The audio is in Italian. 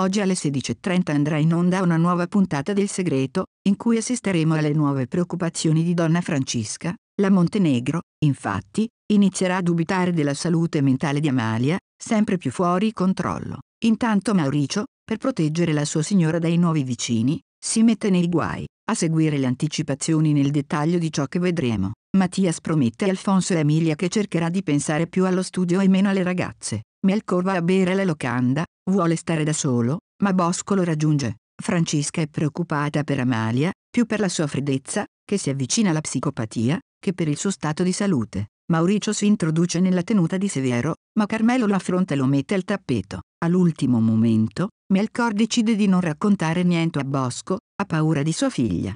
Oggi alle 16.30 andrà in onda una nuova puntata del Segreto, in cui assisteremo alle nuove preoccupazioni di Donna Francesca. La Montenegro, infatti, inizierà a dubitare della salute mentale di Amalia, sempre più fuori controllo. Intanto Mauricio, per proteggere la sua signora dai nuovi vicini, si mette nei guai. A seguire le anticipazioni nel dettaglio di ciò che vedremo, Mattias promette a Alfonso e Emilia che cercherà di pensare più allo studio e meno alle ragazze. Melkor va a bere alla locanda, vuole stare da solo, ma Bosco lo raggiunge. Francesca è preoccupata per Amalia, più per la sua freddezza, che si avvicina alla psicopatia, che per il suo stato di salute. Mauricio si introduce nella tenuta di Severo, ma Carmelo lo affronta e lo mette al tappeto. All'ultimo momento, Melkor decide di non raccontare niente a Bosco, ha paura di sua figlia.